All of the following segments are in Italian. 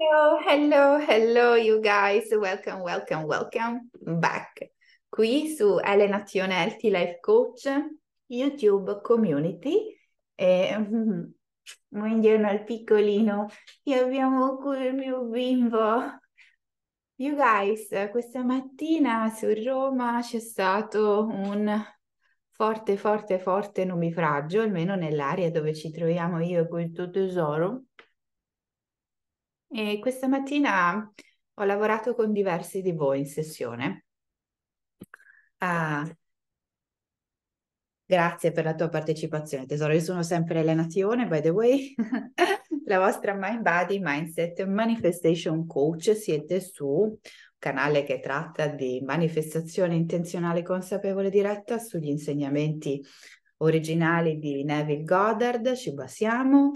Hello, hello, hello you guys. Welcome, welcome, welcome back. Qui su Elenazione Healthy Life Coach YouTube Community. E, mm, mm-hmm, buongiorno al piccolino. E abbiamo qui il mio bimbo. You guys, questa mattina su Roma c'è stato un forte, forte, forte nubifragio, almeno nell'area dove ci troviamo io e quel tuo tesoro e questa mattina ho lavorato con diversi di voi in sessione. Ah, grazie per la tua partecipazione, tesoro. Io sono sempre Elena Tione, by the way, la vostra Mind Body Mindset Manifestation Coach. Siete su canale che tratta di manifestazione intenzionale consapevole diretta sugli insegnamenti originali di Neville Goddard, ci basiamo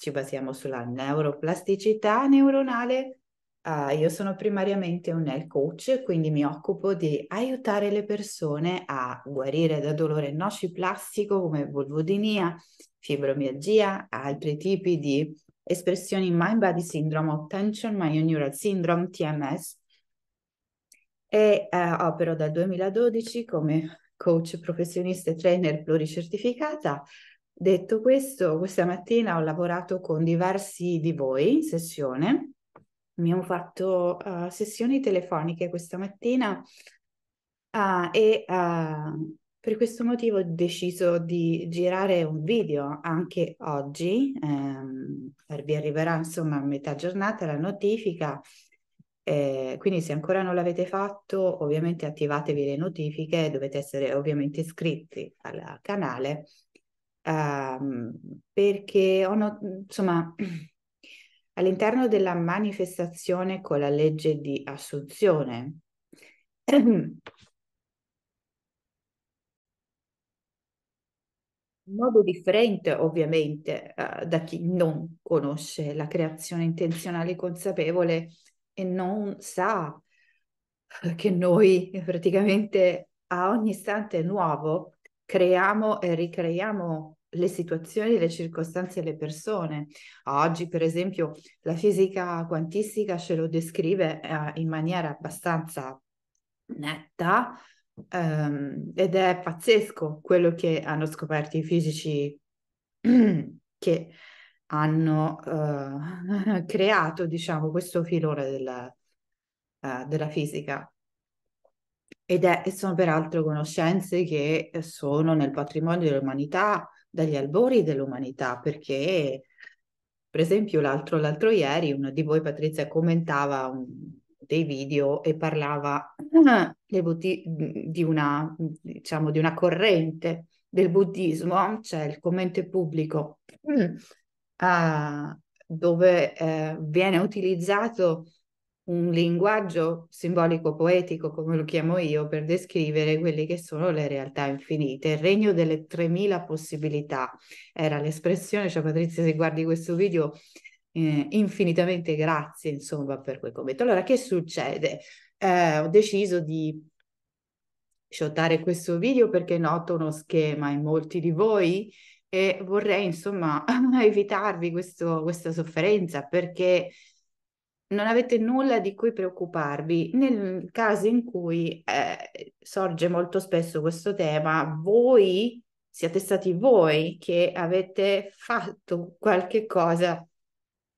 ci basiamo sulla neuroplasticità neuronale. Uh, io sono primariamente un health coach, quindi mi occupo di aiutare le persone a guarire da dolore nociplastico come vulvodinia, fibromialgia, altri tipi di espressioni mind-body syndrome o tension myoneural syndrome, TMS. E uh, opero dal 2012 come coach professionista e trainer pluricertificata Detto questo, questa mattina ho lavorato con diversi di voi in sessione. Abbiamo fatto uh, sessioni telefoniche questa mattina uh, e uh, per questo motivo ho deciso di girare un video anche oggi. Ehm, vi arriverà insomma a metà giornata la notifica. Eh, quindi se ancora non l'avete fatto, ovviamente attivatevi le notifiche, dovete essere ovviamente iscritti al canale uh, perché ho insomma, all'interno della manifestazione con la legge di assunzione, in modo differente ovviamente uh, da chi non conosce la creazione intenzionale consapevole e non sa che noi praticamente a ogni istante nuovo creiamo e ricreiamo le situazioni, le circostanze e le persone. Oggi, per esempio, la fisica quantistica ce lo descrive eh, in maniera abbastanza netta ehm, ed è pazzesco quello che hanno scoperto i fisici che hanno eh, creato, diciamo, questo filone della, eh, della fisica. Ed è, sono peraltro conoscenze che sono nel patrimonio dell'umanità, dagli albori dell'umanità, perché per esempio l'altro, l'altro ieri uno di voi, Patrizia, commentava un, dei video e parlava buti- di, una, diciamo, di una corrente del buddismo, cioè il commente pubblico, uh, dove uh, viene utilizzato un linguaggio simbolico poetico, come lo chiamo io, per descrivere quelle che sono le realtà infinite. Il regno delle 3000 possibilità era l'espressione, cioè Patrizia se guardi questo video eh, infinitamente grazie insomma per quel commento. Allora che succede? Eh, ho deciso di shottare questo video perché noto uno schema in molti di voi e vorrei insomma evitarvi questo, questa sofferenza perché non avete nulla di cui preoccuparvi. Nel caso in cui eh, sorge molto spesso questo tema, voi siete stati voi che avete fatto qualche cosa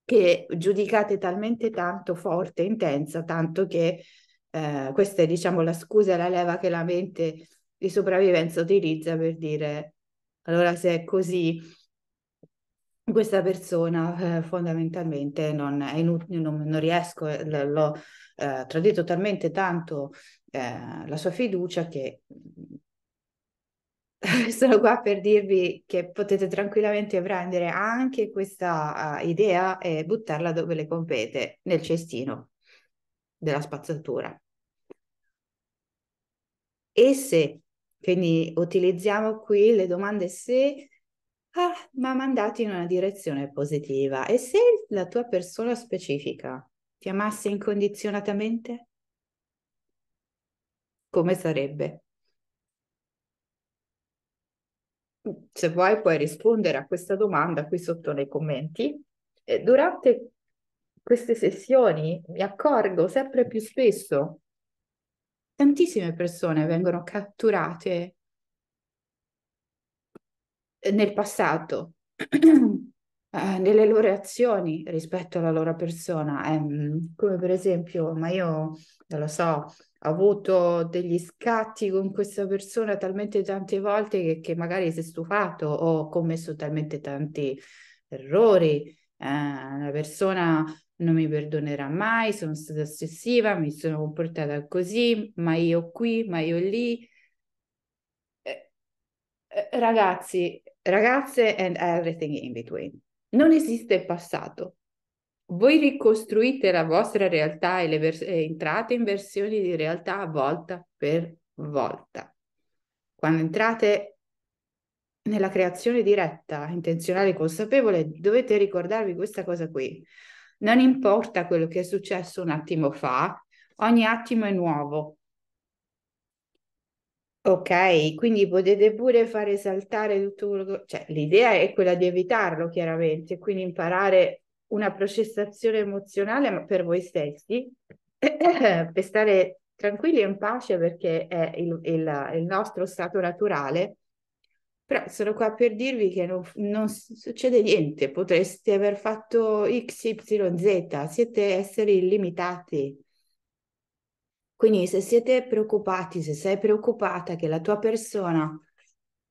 che giudicate talmente tanto forte, intensa, tanto che eh, questa è diciamo la scusa, la leva che la mente di sopravvivenza utilizza per dire allora se è così questa persona eh, fondamentalmente non, è inut- non, non riesco, eh, l- l'ho eh, tradito talmente tanto eh, la sua fiducia che sono qua per dirvi che potete tranquillamente prendere anche questa uh, idea e buttarla dove le compete, nel cestino della spazzatura. E se, quindi utilizziamo qui le domande se ah, ma mandati in una direzione positiva. E se la tua persona specifica ti amasse incondizionatamente? Come sarebbe? Se vuoi puoi rispondere a questa domanda qui sotto nei commenti. durante queste sessioni mi accorgo sempre più spesso tantissime persone vengono catturate eh, nel passato, eh, nelle loro azioni rispetto alla loro persona, è, ehm, come per esempio, ma io non lo so, ho avuto degli scatti con questa persona talmente tante volte che, che magari si è stufato o ho commesso talmente tanti errori. Eh, persona non mi perdonerà mai, sono stata ossessiva, mi sono comportata così, ma io qui, ma io lì. Eh, ragazzi, Ragazze and everything in between. Non esiste il passato. Voi ricostruite la vostra realtà e le vers- entrate in versioni di realtà volta per volta. Quando entrate nella creazione diretta, intenzionale e consapevole, dovete ricordarvi questa cosa qui. Non importa quello che è successo un attimo fa, ogni attimo è nuovo, Ok, quindi potete pure fare saltare tutto quello che... Cioè, l'idea è quella di evitarlo, chiaramente, quindi imparare una processazione emozionale per voi stessi, per stare tranquilli e in pace perché è il, il, il, nostro stato naturale. Però sono qua per dirvi che non, non succede niente, potreste aver fatto X, Y, Z, siete esseri illimitati quindi se siete preoccupati, se sei preoccupata che la tua persona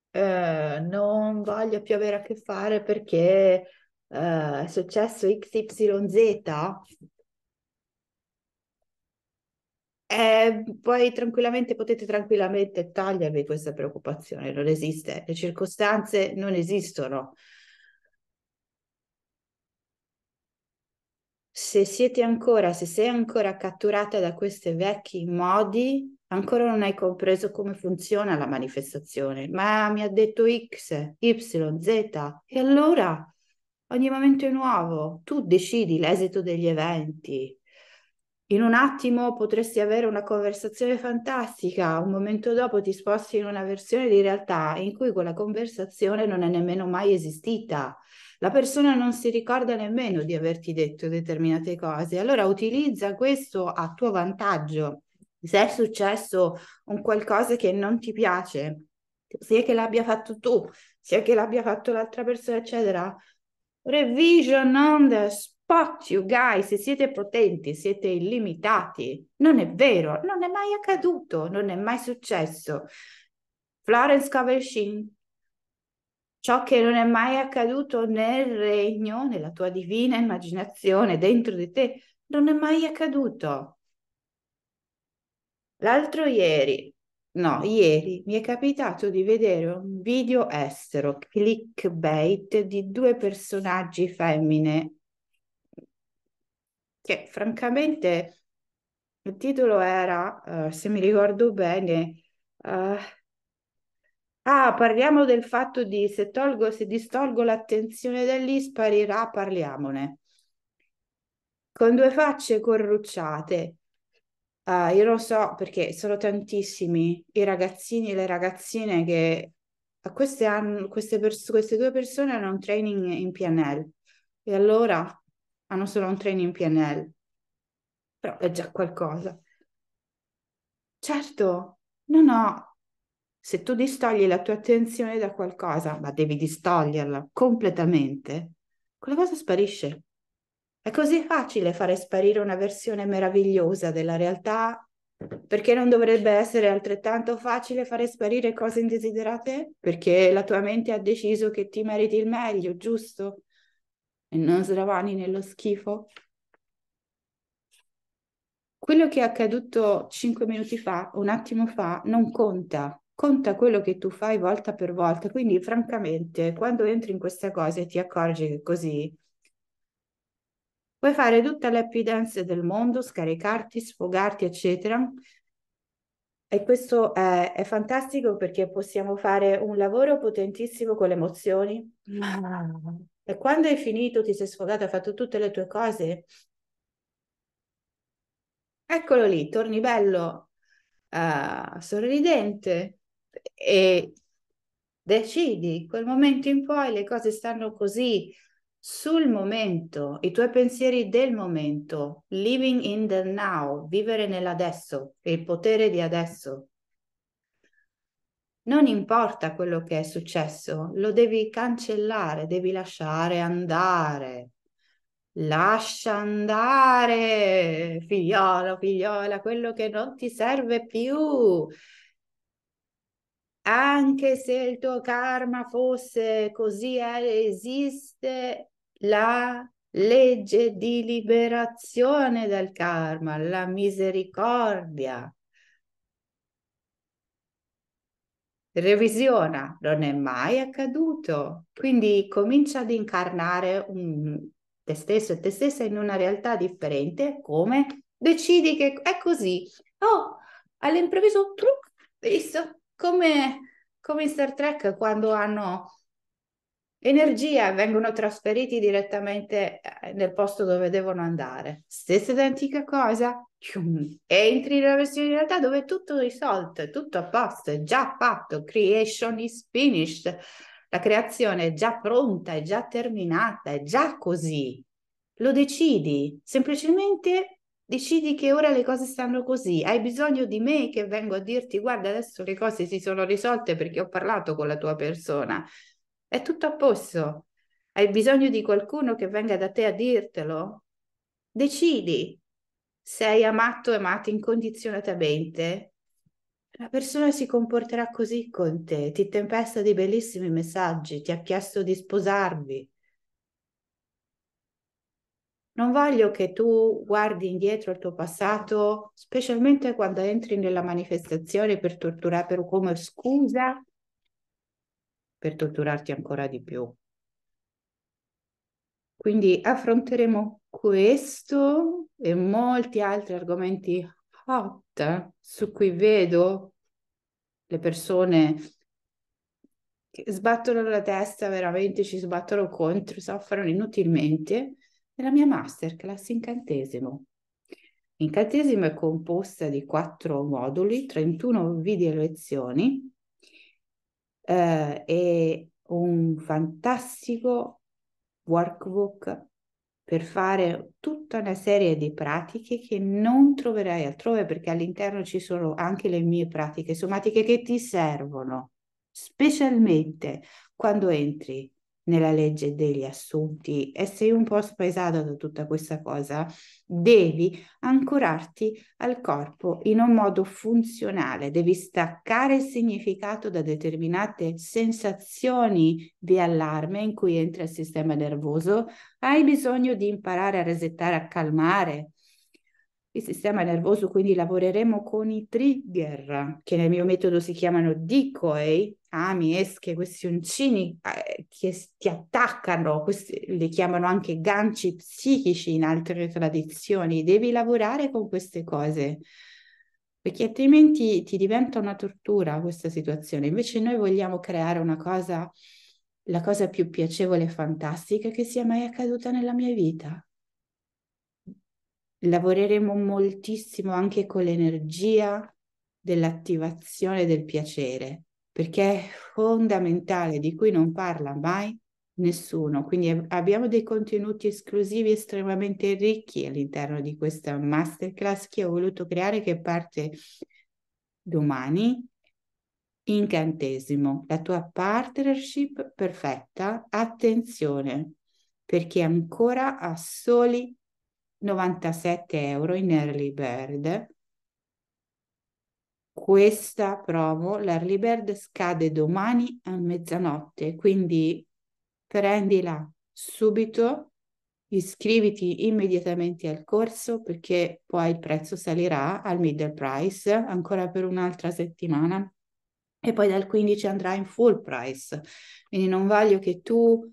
eh, non voglia più avere a che fare perché eh, è successo XYZ, eh, poi tranquillamente potete tranquillamente togliervi questa preoccupazione, non esiste, le circostanze non esistono. se siete ancora, se sei ancora catturata da questi vecchi modi, ancora non hai compreso come funziona la manifestazione. Ma mi ha detto X, Y, Z. E allora ogni momento è nuovo, tu decidi l'esito degli eventi. In un attimo potresti avere una conversazione fantastica, un momento dopo ti sposti in una versione di realtà in cui quella conversazione non è nemmeno mai esistita la persona non si ricorda nemmeno di averti detto determinate cose, allora utilizza questo a tuo vantaggio. Se è successo un qualcosa che non ti piace, sia che l'abbia fatto tu, sia che l'abbia fatto l'altra persona, eccetera, revision on the spot, you guys, siete potenti, siete illimitati. Non è vero, non è mai accaduto, non è mai successo. Florence Covelshin ciò che non è mai accaduto nel regno, nella tua divina immaginazione, dentro di te, non è mai accaduto. L'altro ieri, no, ieri mi è capitato di vedere un video estero, clickbait, di due personaggi femmine che francamente il titolo era, uh, se mi ricordo bene, uh, Ah, parliamo del fatto di se tolgo, se distolgo l'attenzione da lì, sparirà, ah, parliamone. Con due facce corrucciate. Uh, io lo so perché sono tantissimi i ragazzini e le ragazzine che queste, hanno, queste, pers- queste due persone hanno un training in PNL e allora hanno solo un training in PNL, però è già qualcosa. Certo, non ho se tu distogli la tua attenzione da qualcosa, ma devi distoglierla completamente, quella cosa sparisce. È così facile fare sparire una versione meravigliosa della realtà, perché non dovrebbe essere altrettanto facile fare sparire cose indesiderate? Perché la tua mente ha deciso che ti meriti il meglio, giusto? E non sravani nello schifo. Quello che è accaduto cinque minuti fa, un attimo fa, non conta conta quello che tu fai volta per volta. Quindi, francamente, quando entri in queste cose ti accorgi che così puoi fare tutte le happy del mondo, scaricarti, sfogarti, eccetera. E questo è, è fantastico perché possiamo fare un lavoro potentissimo con le emozioni. E quando hai finito, ti sei sfogato, hai fatto tutte le tue cose. Eccolo lì, torni bello, uh, sorridente, e decidi, quel momento in poi le cose stanno così, sul momento, i tuoi pensieri del momento, living in the now, vivere nell'adesso, il potere di adesso. Non importa quello che è successo, lo devi cancellare, devi lasciare andare. Lascia andare, figliolo, figliola, quello che non ti serve più anche se il tuo karma fosse così, eh, esiste la legge di liberazione dal karma, la misericordia. Revisiona, non è mai accaduto. Quindi comincia ad incarnare un, te stesso e te stessa in una realtà differente, come decidi che è così. Oh, all'improvviso, truc, visto, come, come in Star Trek quando hanno energia e vengono trasferiti direttamente eh, nel posto dove devono andare. Stessa identica cosa. Entri nella versione di realtà dove è tutto risolto, tutto a posto, è già fatto, creation is finished, la creazione è già pronta, è già terminata, è già così. Lo decidi, semplicemente decidi che ora le cose stanno così, hai bisogno di me che vengo a dirti guarda adesso le cose si sono risolte perché ho parlato con la tua persona, è tutto a posto, hai bisogno di qualcuno che venga da te a dirtelo, decidi, sei amato e amato incondizionatamente, la persona si comporterà così con te, ti tempesta di bellissimi messaggi, ti ha chiesto di sposarvi, non voglio che tu guardi indietro al tuo passato, specialmente quando entri nella manifestazione per torturare per, come scusa per torturarti ancora di più. Quindi affronteremo questo e molti altri argomenti hot su cui vedo le persone che sbattono la testa, veramente ci sbattono contro, soffrono inutilmente nella mia masterclass incantesimo. Incantesimo è composta di quattro moduli, 31 video lezioni eh, e un fantastico workbook per fare tutta una serie di pratiche che non troverai altrove perché all'interno ci sono anche le mie pratiche somatiche che ti servono, specialmente quando entri nella legge degli assunti e sei un po' spaesato da tutta questa cosa, devi ancorarti al corpo in un modo funzionale, devi staccare il significato da determinate sensazioni di allarme in cui entra il sistema nervoso, hai bisogno di imparare a resettare, a calmare il sistema nervoso, quindi lavoreremo con i trigger, che nel mio metodo si chiamano decoy, ami, esche, questioncini eh, che ti attaccano, questi, li chiamano anche ganci psichici in altre tradizioni. Devi lavorare con queste cose, perché altrimenti ti diventa una tortura questa situazione. Invece noi vogliamo creare una cosa, la cosa più piacevole e fantastica che sia mai accaduta nella mia vita lavoreremo moltissimo anche con l'energia dell'attivazione del piacere, perché è fondamentale, di cui non parla mai nessuno. Quindi abbiamo dei contenuti esclusivi estremamente ricchi all'interno di questa masterclass che ho voluto creare che parte domani. Incantesimo, la tua partnership perfetta, attenzione, perché ancora a soli 97 euro in early bird. Questa promo, l'early bird scade domani a mezzanotte, quindi prendila subito, iscriviti immediatamente al corso perché poi il prezzo salirà al middle price ancora per un'altra settimana e poi dal 15 andrà in full price. Quindi non voglio che tu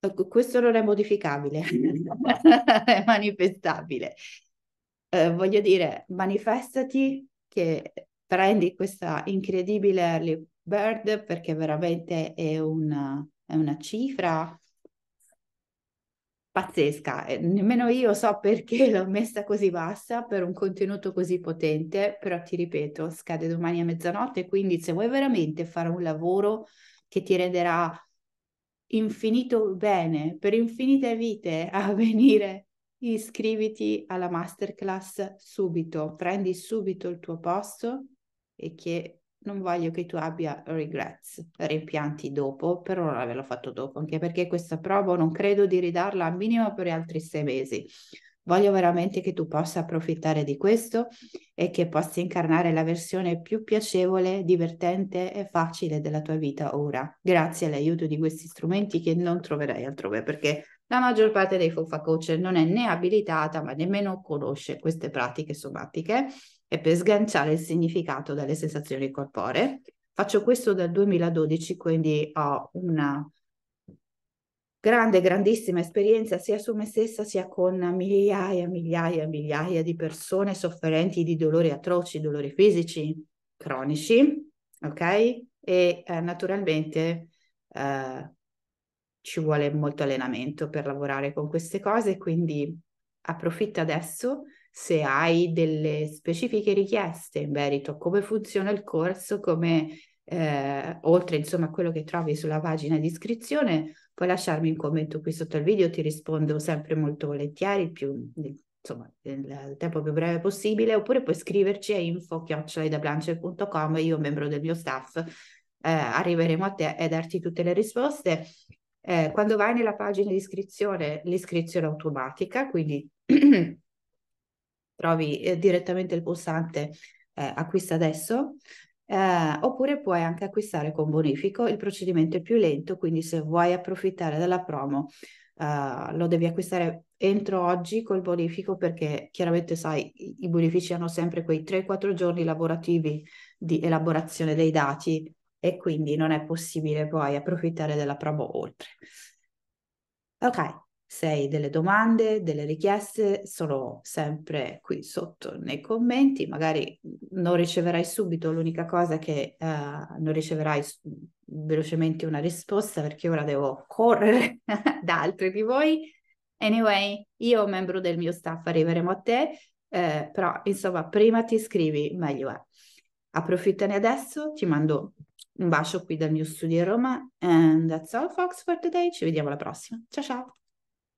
Ecco, questo non è modificabile, è manifestabile. Eh, voglio dire, manifestati che prendi questa incredibile early bird perché veramente è una, è una cifra pazzesca. E nemmeno io so perché l'ho messa così bassa per un contenuto così potente, però ti ripeto, scade domani a mezzanotte, quindi se vuoi veramente fare un lavoro che ti renderà infinito bene per infinite vite a venire, iscriviti alla masterclass subito, prendi subito il tuo posto e che non voglio che tu abbia regrets, rimpianti dopo, per ora ve l'ho fatto dopo, anche perché questa prova non credo di ridarla al minimo per altri sei mesi. Voglio veramente che tu possa approfittare di questo e che possa incarnare la versione più piacevole, divertente e facile della tua vita ora, grazie all'aiuto di questi strumenti che non troverai altrove, perché la maggior parte dei fofa coach non è né abilitata, ma nemmeno conosce queste pratiche somatiche e per sganciare il significato dalle sensazioni corporee. Faccio questo dal 2012, quindi ho una grande, grandissima esperienza sia su me stessa sia con migliaia, migliaia, migliaia di persone sofferenti di dolori atroci, dolori fisici, cronici, ok? E eh, naturalmente eh, ci vuole molto allenamento per lavorare con queste cose, quindi approfitta adesso se hai delle specifiche richieste in merito a come funziona il corso, come eh, oltre insomma a quello che trovi sulla pagina di iscrizione, Puoi lasciarmi un commento qui sotto al video, ti rispondo sempre molto volentieri, più, insomma, nel tempo più breve possibile, oppure puoi scriverci a info.chiocciolidablancer.com, io membro del mio staff, eh, arriveremo a te e darti tutte le risposte. Eh, quando vai nella pagina di iscrizione, l'iscrizione è automatica, quindi trovi eh, direttamente il pulsante eh, acquista adesso, eh, oppure puoi anche acquistare con bonifico, il procedimento è più lento, quindi se vuoi approfittare della promo eh, lo devi acquistare entro oggi col bonifico perché chiaramente sai i bonifici hanno sempre quei 3-4 giorni lavorativi di elaborazione dei dati e quindi non è possibile poi approfittare della promo oltre. Ok, sei delle domande, delle richieste, sono sempre qui sotto nei commenti, magari non riceverai subito, l'unica cosa che eh, non riceverai velocemente una risposta perché ora devo correre da altri di voi. Anyway, io membro del mio staff arriveremo a te, eh, però insomma prima ti iscrivi meglio è. Approfittane adesso, ti mando un bacio qui dal mio studio a Roma and that's all folks for today, ci vediamo alla prossima. Ciao ciao!